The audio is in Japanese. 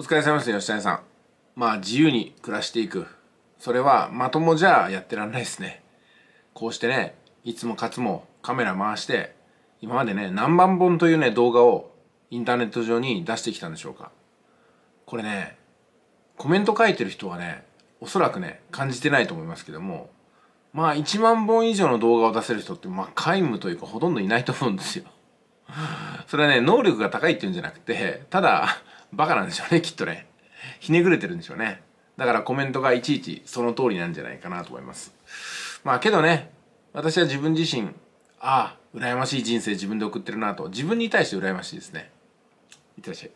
お疲れ様です、吉谷さんまあ自由に暮らしていくそれはまともじゃやってらんないですねこうしてねいつもかつもカメラ回して今までね何万本というね動画をインターネット上に出してきたんでしょうかこれねコメント書いてる人はねおそらくね感じてないと思いますけどもまあ1万本以上の動画を出せる人ってまあ皆無というかほとんどいないと思うんですよそれはね能力が高いっていうんじゃなくてただバカなんでしょうねきっとねひねくれてるんでしょうねだからコメントがいちいちその通りなんじゃないかなと思いますまあけどね私は自分自身ああ羨ましい人生自分で送ってるなと自分に対して羨ましいですねいってらっしゃい